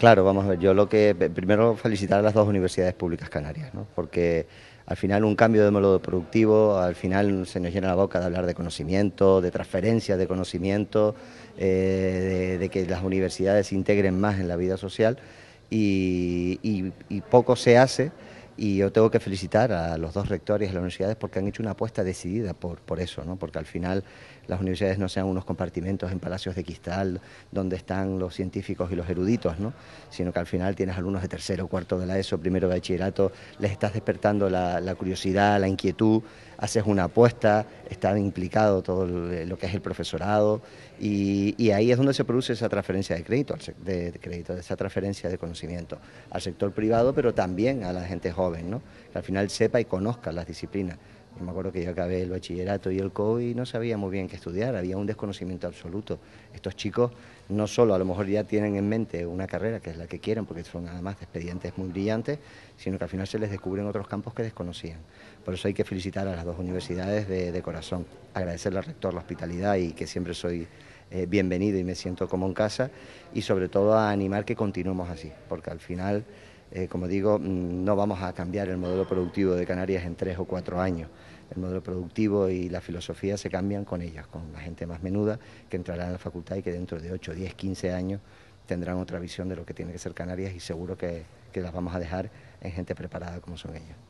Claro, vamos a ver, yo lo que primero felicitar a las dos universidades públicas canarias, ¿no? porque al final un cambio de modelo productivo, al final se nos llena la boca de hablar de conocimiento, de transferencia de conocimiento, eh, de, que las universidades se integren más en la vida social y poco se hace y yo tengo que felicitar a los dos rectores de las universidades porque han hecho una apuesta decidida por, por eso, ¿no? porque al final las universidades no sean unos compartimentos en palacios de cristal donde están los científicos y los eruditos, ¿no? sino que al final tienes alumnos de tercero, cuarto de la ESO, primero de bachillerato, les estás despertando la, curiosidad, la inquietud, haces una apuesta, está implicado todo eh, lo que es el profesorado y, ahí es donde se produce esa transferencia de crédito, de, de esa transferencia de conocimiento al sector privado, pero también a la gente joven que al final sepa y conozca las disciplinas. Yo me acuerdo que yo acabé el bachillerato y el COVID... y no sabía muy bien qué estudiar, había un desconocimiento absoluto. Estos chicos no solo a lo mejor ya tienen en mente una carrera que es la que quieren, porque son además expedientes muy brillantes, sino que al final se les descubren otros campos que desconocían. Por eso hay que felicitar a las dos universidades de, corazón, agradecerle al rector la hospitalidad y que siempre soy eh, bienvenido y me siento como en casa, y sobre todo a animar que continuemos así, porque al final eh, como digo, mm, no vamos a cambiar el modelo productivo de Canarias en tres o cuatro años. El modelo productivo y la filosofía se cambian con ellas, con la gente más menuda que entrará en la facultad y que dentro de 8, 10, 15 años tendrán otra visión de lo que tiene que ser Canarias y seguro que, que las vamos a dejar en gente preparada como son ellas.